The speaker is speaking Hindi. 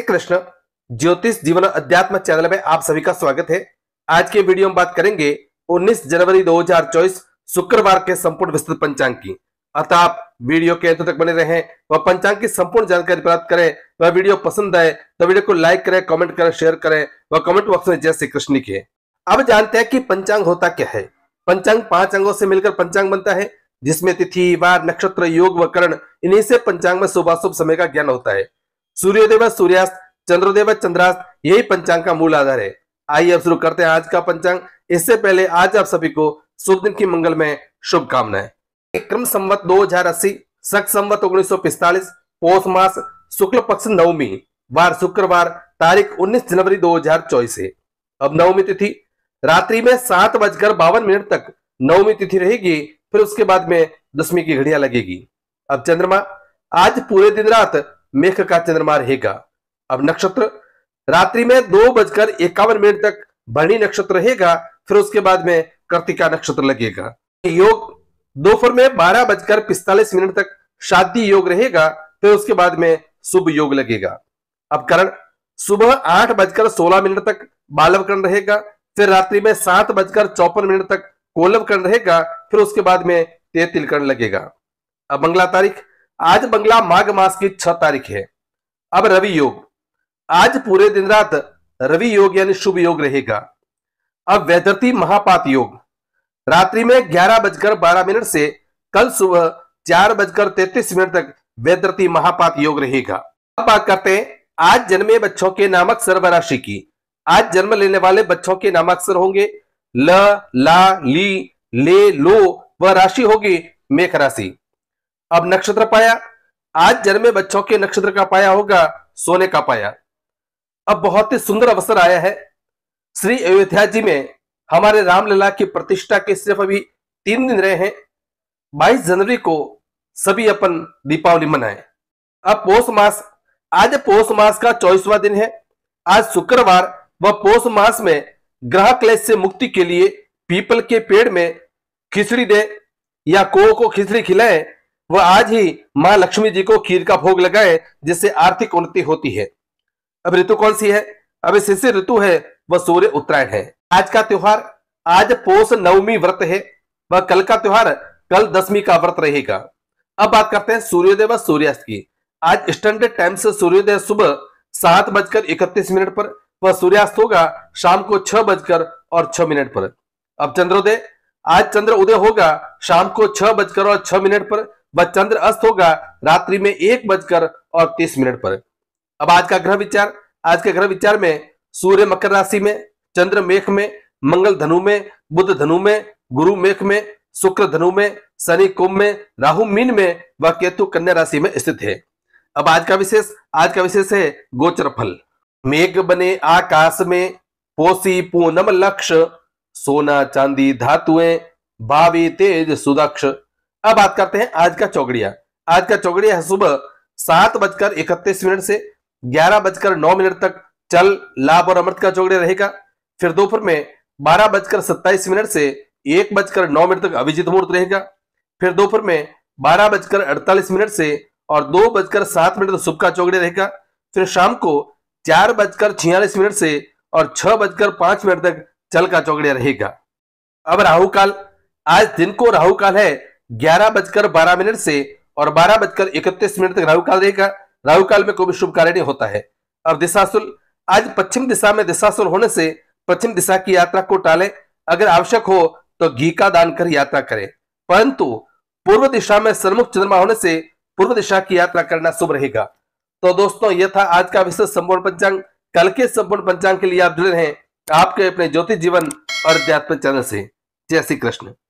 कृष्ण ज्योतिष जीवन अध्यात्म चैनल में आप सभी का स्वागत है आज के वीडियो में बात करेंगे 19 जनवरी 2024 शुक्रवार के संपूर्ण विस्तृत पंचांग की अतः आप वीडियो के अंत तक बने रहें व पंचांग की संपूर्ण जानकारी प्राप्त करें वह वीडियो पसंद आए तो वीडियो को लाइक करें कॉमेंट करें शेयर करें व कॉमेंट बॉक्स में जय श्री कृष्ण लिखे अब जानते हैं कि पंचांग होता क्या है पंचांग पांच अंगों से मिलकर पंचांग बनता है जिसमें तिथि वार नक्षत्र योग व करण इन्हीं से पंचांग में शुभ समय का ज्ञान होता है सूर्योदय व सूर्यास्त चंद्रोदय व चंद्रास्त यही पंचांग का मूल आधार है आइए अब शुरू करते हैं आज का पंचांग इससे पहले आज आप सभी को शुभ दिन की मंगल में शुभकामनाएं क्रम संवत दो हजार अस्सी सख संवत उन्नीस सौ पिस्तालीस पौष मास शुक्ल पक्ष नवमी वार शुक्रवार तारीख 19 जनवरी 2024 है अब नवमी तिथि रात्रि में सात बजकर बावन मिनट तक नवमी तिथि रहेगी फिर उसके बाद में दसवीं की घड़िया लगेगी अब चंद्रमा आज पूरे दिन रात मेघ का चंद्रमा रहेगा अब नक्षत्र रात्रि में दो बजकर इक्यावन मिनट तक भरणी नक्षत्र रहेगा फिर उसके बाद में कृतिका नक्षत्र लगेगा योग दोपहर में बारह बजकर पिस्तालीस मिनट तक शादी योग रहेगा फिर उसके बाद में शुभ योग लगेगा अब करण सुबह आठ बजकर सोलह मिनट तक बालव करण रहेगा फिर रात्रि में सात बजकर चौपन मिनट तक कोलव करण रहेगा फिर उसके बाद में तेतिल करण लगेगा अब मंगला तारीख आज बंगला माघ मास की छह तारीख है अब रवि योग आज पूरे दिन रात रवि योग यानी शुभ योग रहेगा अब वैदर्ती महापात योग रात्रि में ग्यारह बजकर बारह मिनट से कल सुबह चार बजकर तैतीस मिनट तक वैदर्ती महापात योग रहेगा अब बात करते हैं आज जन्मे बच्चों के नामक सर्व राशि की आज जन्म लेने वाले बच्चों के नामाक्षर होंगे ल ला ली ले लो वह राशि होगी मेघ राशि अब नक्षत्र पाया आज जन्मे बच्चों के नक्षत्र का पाया होगा सोने का पाया अब बहुत ही सुंदर अवसर आया है श्री अयोध्या जी में हमारे रामलला की प्रतिष्ठा के सिर्फ अभी तीन दिन रहे हैं बाईस जनवरी को सभी अपन दीपावली मनाए अब पोष मास आज पोष मास का चौबीसवा दिन है आज शुक्रवार व पोष मास में ग्रह क्लेश से मुक्ति के लिए पीपल के पेड़ में खिचड़ी दे या को को खिचड़ी खिलाए वह आज ही माँ लक्ष्मी जी को खीर का भोग लगाए जिससे आर्थिक उन्नति होती है अब ऋतु कौन सी है अब शिशिर ऋतु है वह सूर्य उत्तरायण है आज का त्योहार आज पोष नवमी व्रत है वह कल का त्योहार कल दसवीं का व्रत रहेगा अब बात करते हैं सूर्योदय व सूर्यास्त की आज स्टैंडर्ड टाइम से सूर्योदय सुबह सात बजकर इकतीस मिनट पर वह सूर्यास्त होगा शाम को छह बजकर और छह मिनट पर अब चंद्रोदय आज चंद्र उदय होगा शाम को छह बजकर और छह मिनट पर व चंद्र अस्त होगा रात्रि में एक बजकर और तीस मिनट पर अब आज का ग्रह विचार आज के ग्रह विचार में सूर्य मकर राशि में चंद्र मेघ में मंगल धनु में बुद्ध धनु में गुरु मेघ में शुक्र धनु में शनि कुंभ में राहु मीन में व केतु कन्या राशि में स्थित है अब आज का विशेष आज का विशेष है गोचर फल मेघ बने आकाश में पोसी पूनम लक्ष्य सोना चांदी धातुएं भावी तेज सुदक्ष अब बात करते हैं आज का चौगड़िया आज का चौगड़िया है सुबह सात बजकर इकतीस मिनट से ग्यारह बजकर नौ मिनट तक चल लाभ और अमृत का चौगड़िया रहेगा फिर दोपहर में बारह बजकर सत्ताईस मिनट से एक बजकर नौ मिनट तक अभिजीत मुहूर्त रहेगा फिर दोपहर में बारह बजकर अड़तालीस मिनट से और दो बजकर सात मिनट तक का चौगड़िया रहेगा फिर शाम को चार बजकर छियालीस मिनट से और छह बजकर पांच मिनट तक चल का चौगड़िया रहेगा अब राहु काल आज दिन को राहु काल है ग्यारह बजकर बारह मिनट से और बारह बजकर इकतीस मिनट तक राहुकाल रहेगा राहु काल में कोई भी शुभ कार्य नहीं होता है अब दिशाशुल आज पश्चिम दिशा में दिशाशुल होने से पश्चिम दिशा की यात्रा को टाले अगर आवश्यक हो तो घी का दान कर यात्रा करें परंतु पूर्व दिशा में सन्मुख चंद्रमा होने से पूर्व दिशा की यात्रा करना शुभ रहेगा तो दोस्तों यह था आज का विशेष संपूर्ण पंचांग कल के संपूर्ण पंचांग के लिए आप जुड़े रहे आपके अपने ज्योतिष जीवन और अध्यात्म चैनल से जय श्री कृष्ण